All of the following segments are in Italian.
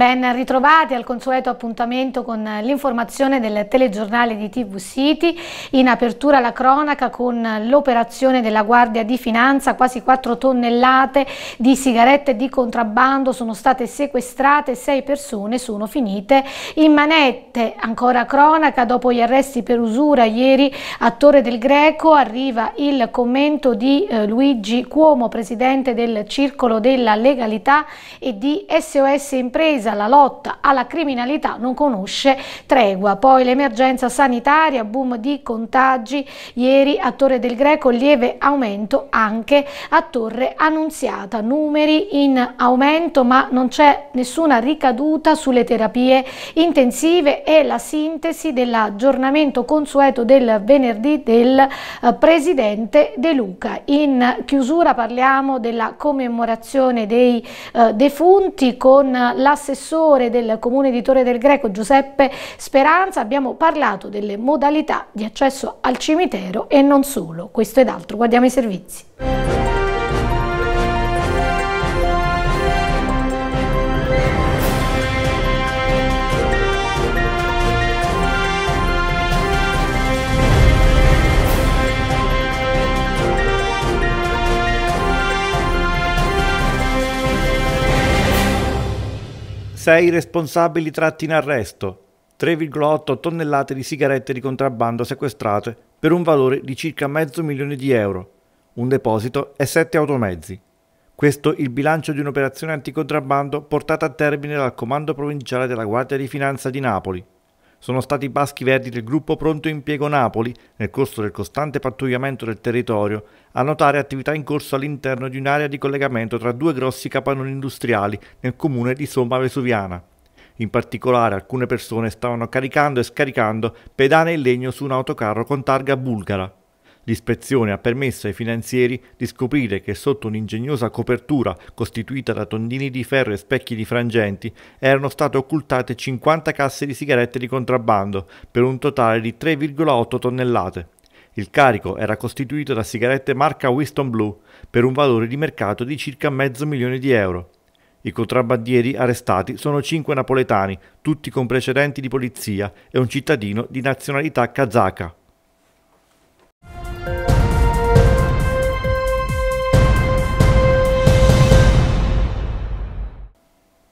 Ben ritrovati al consueto appuntamento con l'informazione del telegiornale di TV City. In apertura la cronaca con l'operazione della Guardia di Finanza, quasi 4 tonnellate di sigarette di contrabbando sono state sequestrate, 6 persone sono finite in manette. Ancora cronaca, dopo gli arresti per usura ieri a Torre del Greco arriva il commento di eh, Luigi Cuomo, presidente del Circolo della Legalità e di SOS Impresa la lotta alla criminalità non conosce tregua. Poi l'emergenza sanitaria, boom di contagi, ieri a Torre del Greco lieve aumento anche a Torre Annunziata, numeri in aumento ma non c'è nessuna ricaduta sulle terapie intensive e la sintesi dell'aggiornamento consueto del venerdì del eh, Presidente De Luca. In chiusura parliamo della commemorazione dei eh, defunti con l'assessore assessore del comune editore del Greco Giuseppe Speranza abbiamo parlato delle modalità di accesso al cimitero e non solo. Questo ed altro. Guardiamo i servizi. 6 responsabili tratti in arresto, 3,8 tonnellate di sigarette di contrabbando sequestrate per un valore di circa mezzo milione di euro, un deposito e 7 automezzi. Questo il bilancio di un'operazione anticontrabbando portata a termine dal Comando Provinciale della Guardia di Finanza di Napoli sono stati i baschi verdi del gruppo Pronto Impiego Napoli, nel corso del costante pattugliamento del territorio, a notare attività in corso all'interno di un'area di collegamento tra due grossi capannoni industriali nel comune di Somma Vesuviana. In particolare alcune persone stavano caricando e scaricando pedane in legno su un autocarro con targa bulgara. L'ispezione ha permesso ai finanzieri di scoprire che sotto un'ingegnosa copertura costituita da tondini di ferro e specchi di frangenti erano state occultate 50 casse di sigarette di contrabbando per un totale di 3,8 tonnellate. Il carico era costituito da sigarette marca Winston Blue per un valore di mercato di circa mezzo milione di euro. I contrabbandieri arrestati sono cinque napoletani, tutti con precedenti di polizia e un cittadino di nazionalità kazaka.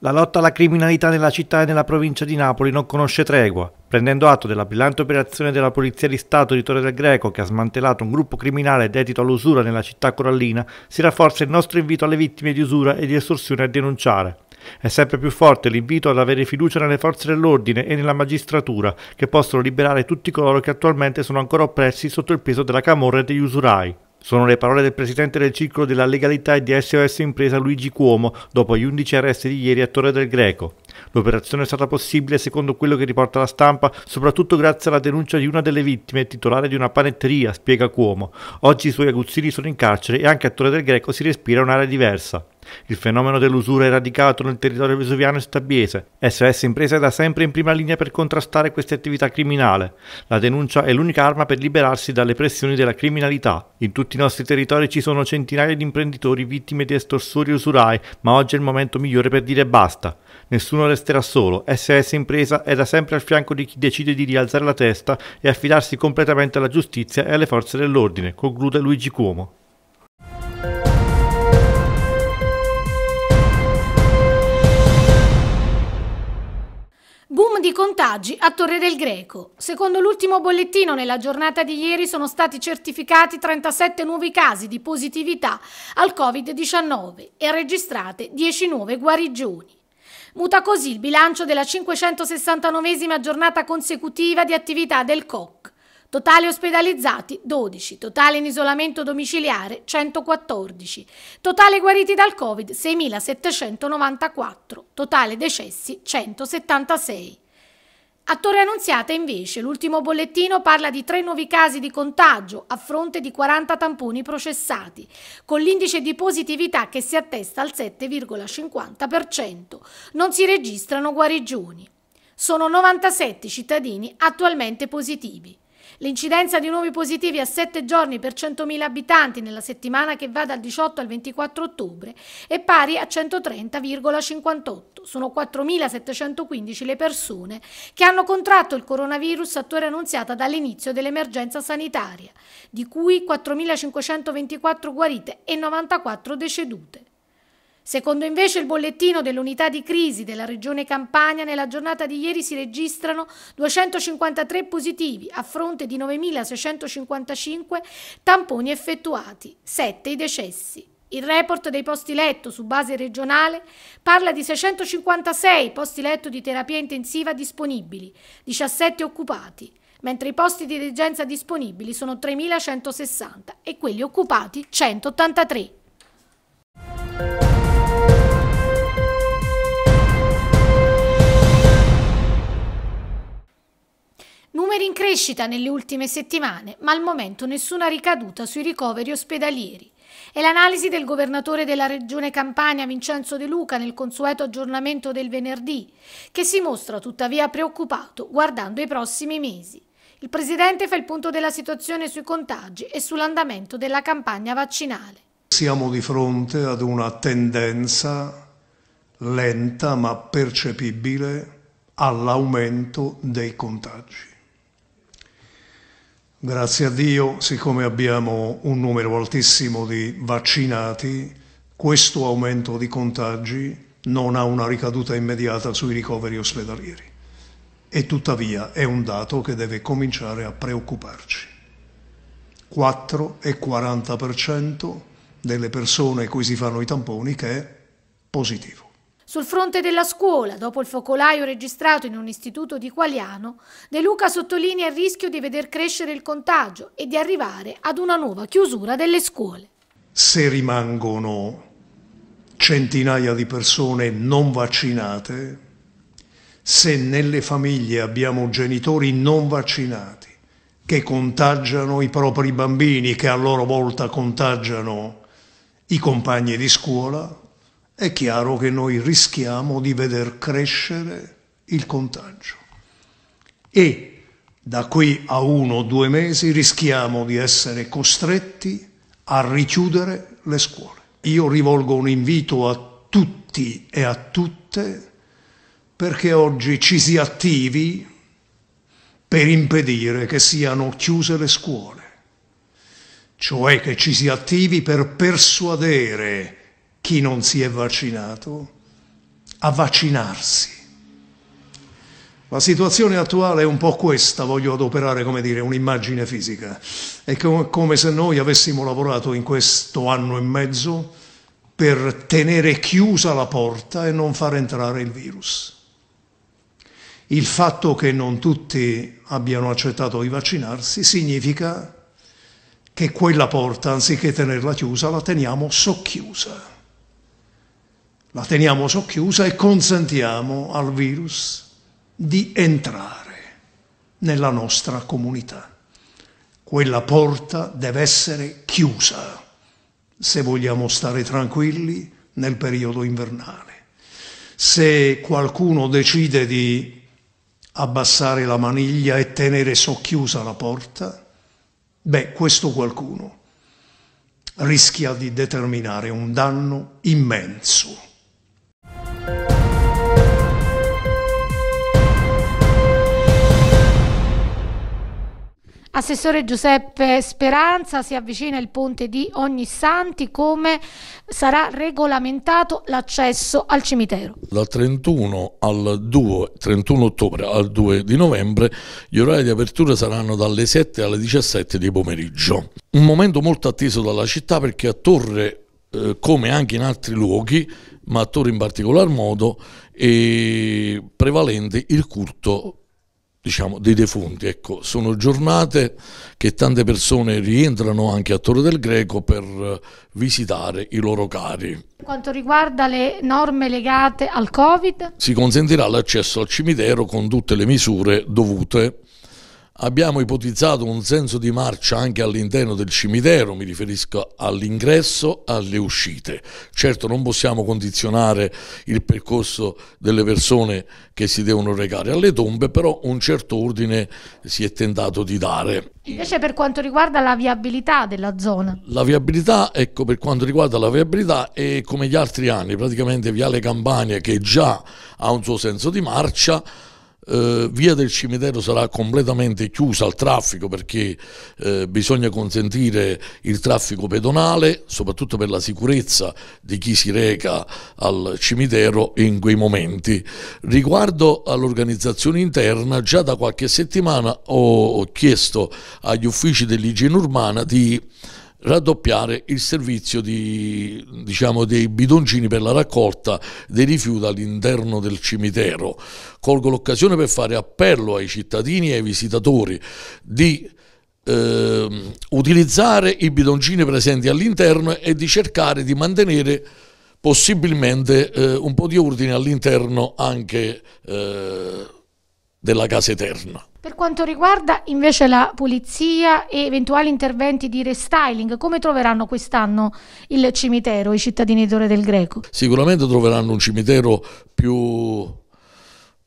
La lotta alla criminalità nella città e nella provincia di Napoli non conosce tregua. Prendendo atto della brillante operazione della Polizia di Stato di Torre del Greco che ha smantellato un gruppo criminale dedito all'usura nella città corallina, si rafforza il nostro invito alle vittime di usura e di estorsione a denunciare. È sempre più forte l'invito ad avere fiducia nelle forze dell'ordine e nella magistratura, che possono liberare tutti coloro che attualmente sono ancora oppressi sotto il peso della camorra e degli usurai. Sono le parole del presidente del circolo della legalità e di SOS Impresa Luigi Cuomo dopo gli 11 arresti di ieri a Torre del Greco. L'operazione è stata possibile secondo quello che riporta la stampa, soprattutto grazie alla denuncia di una delle vittime, titolare di una panetteria, spiega Cuomo. Oggi i suoi aguzzini sono in carcere e anche a Torre del Greco si respira un'area diversa. Il fenomeno dell'usura è radicato nel territorio vesuviano e stabiese. SOS Impresa è da sempre in prima linea per contrastare queste attività criminali. La denuncia è l'unica arma per liberarsi dalle pressioni della criminalità. In tutti i nostri territori ci sono centinaia di imprenditori vittime di estorsori e usurai, ma oggi è il momento migliore per dire basta. Nessuno resterà solo. SOS Impresa è da sempre al fianco di chi decide di rialzare la testa e affidarsi completamente alla giustizia e alle forze dell'ordine, conclude Luigi Cuomo. contagi a Torre del Greco. Secondo l'ultimo bollettino, nella giornata di ieri sono stati certificati 37 nuovi casi di positività al Covid-19 e registrate 10 nuove guarigioni. Muta così il bilancio della 569esima giornata consecutiva di attività del COC. Totale ospedalizzati 12, totale in isolamento domiciliare 114, totale guariti dal Covid 6.794, totale decessi 176. A Torre Annunziata invece l'ultimo bollettino parla di tre nuovi casi di contagio a fronte di 40 tamponi processati, con l'indice di positività che si attesta al 7,50%. Non si registrano guarigioni. Sono 97 cittadini attualmente positivi. L'incidenza di nuovi positivi a 7 giorni per 100.000 abitanti nella settimana che va dal 18 al 24 ottobre è pari a 130,58. Sono 4.715 le persone che hanno contratto il coronavirus a tua annunziata dall'inizio dell'emergenza sanitaria, di cui 4.524 guarite e 94 decedute. Secondo invece il bollettino dell'unità di crisi della regione Campania, nella giornata di ieri si registrano 253 positivi a fronte di 9.655 tamponi effettuati, 7 i decessi. Il report dei posti letto su base regionale parla di 656 posti letto di terapia intensiva disponibili, 17 occupati, mentre i posti di degenza disponibili sono 3.160 e quelli occupati 183. Numeri in crescita nelle ultime settimane, ma al momento nessuna ricaduta sui ricoveri ospedalieri. È l'analisi del governatore della regione Campania Vincenzo De Luca nel consueto aggiornamento del venerdì, che si mostra tuttavia preoccupato guardando i prossimi mesi. Il Presidente fa il punto della situazione sui contagi e sull'andamento della campagna vaccinale. Siamo di fronte ad una tendenza lenta ma percepibile all'aumento dei contagi. Grazie a Dio, siccome abbiamo un numero altissimo di vaccinati, questo aumento di contagi non ha una ricaduta immediata sui ricoveri ospedalieri. E tuttavia è un dato che deve cominciare a preoccuparci. 4,40% delle persone cui si fanno i tamponi che è positivo. Sul fronte della scuola, dopo il focolaio registrato in un istituto di Qualiano, De Luca sottolinea il rischio di veder crescere il contagio e di arrivare ad una nuova chiusura delle scuole. Se rimangono centinaia di persone non vaccinate, se nelle famiglie abbiamo genitori non vaccinati che contagiano i propri bambini, che a loro volta contagiano i compagni di scuola, è chiaro che noi rischiamo di veder crescere il contagio. E da qui a uno o due mesi rischiamo di essere costretti a richiudere le scuole. Io rivolgo un invito a tutti e a tutte perché oggi ci si attivi per impedire che siano chiuse le scuole, cioè che ci si attivi per persuadere chi non si è vaccinato a vaccinarsi. La situazione attuale è un po' questa, voglio adoperare come dire un'immagine fisica. È come se noi avessimo lavorato in questo anno e mezzo per tenere chiusa la porta e non far entrare il virus. Il fatto che non tutti abbiano accettato di vaccinarsi significa che quella porta, anziché tenerla chiusa, la teniamo socchiusa la teniamo socchiusa e consentiamo al virus di entrare nella nostra comunità. Quella porta deve essere chiusa se vogliamo stare tranquilli nel periodo invernale. Se qualcuno decide di abbassare la maniglia e tenere socchiusa la porta, beh, questo qualcuno rischia di determinare un danno immenso Assessore Giuseppe Speranza, si avvicina il ponte di Ognissanti, come sarà regolamentato l'accesso al cimitero? Dal 31, al 2, 31 ottobre al 2 di novembre gli orari di apertura saranno dalle 7 alle 17 di pomeriggio. Un momento molto atteso dalla città perché a Torre eh, come anche in altri luoghi, ma a Torre in particolar modo, è prevalente il culto diciamo, dei defunti. Ecco, sono giornate che tante persone rientrano anche a Torre del Greco per eh, visitare i loro cari. Quanto riguarda le norme legate al Covid? Si consentirà l'accesso al cimitero con tutte le misure dovute Abbiamo ipotizzato un senso di marcia anche all'interno del cimitero, mi riferisco all'ingresso, alle uscite. Certo non possiamo condizionare il percorso delle persone che si devono recare alle tombe, però un certo ordine si è tentato di dare. Invece per quanto riguarda la viabilità della zona? La viabilità, ecco, per quanto riguarda la viabilità è come gli altri anni, praticamente Viale Campania che già ha un suo senso di marcia, eh, via del cimitero sarà completamente chiusa al traffico perché eh, bisogna consentire il traffico pedonale, soprattutto per la sicurezza di chi si reca al cimitero in quei momenti. Riguardo all'organizzazione interna, già da qualche settimana ho chiesto agli uffici dell'igiene urbana di raddoppiare il servizio di, diciamo, dei bidoncini per la raccolta dei rifiuti all'interno del cimitero. Colgo l'occasione per fare appello ai cittadini e ai visitatori di eh, utilizzare i bidoncini presenti all'interno e di cercare di mantenere possibilmente eh, un po' di ordine all'interno anche eh, della casa eterna. Per quanto riguarda invece la pulizia e eventuali interventi di restyling, come troveranno quest'anno il cimitero i cittadini di Torre del Greco? Sicuramente troveranno un cimitero più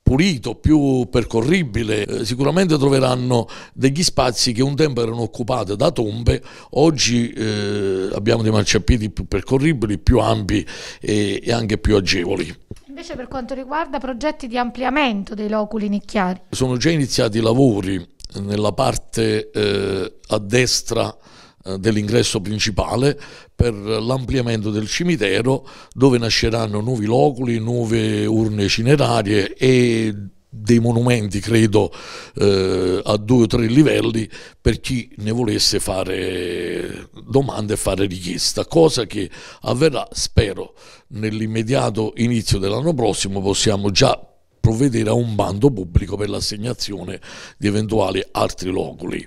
pulito, più percorribile, eh, sicuramente troveranno degli spazi che un tempo erano occupati da tombe, oggi eh, abbiamo dei marciapiedi più percorribili, più ampi e, eh, e anche più agevoli. Invece per quanto riguarda progetti di ampliamento dei loculi nicchiari? Sono già iniziati i lavori nella parte eh, a destra eh, dell'ingresso principale per l'ampliamento del cimitero dove nasceranno nuovi loculi, nuove urne cinerarie e dei monumenti, credo, eh, a due o tre livelli per chi ne volesse fare domande e fare richiesta, cosa che avverrà, spero, nell'immediato inizio dell'anno prossimo possiamo già provvedere a un bando pubblico per l'assegnazione di eventuali altri loculi.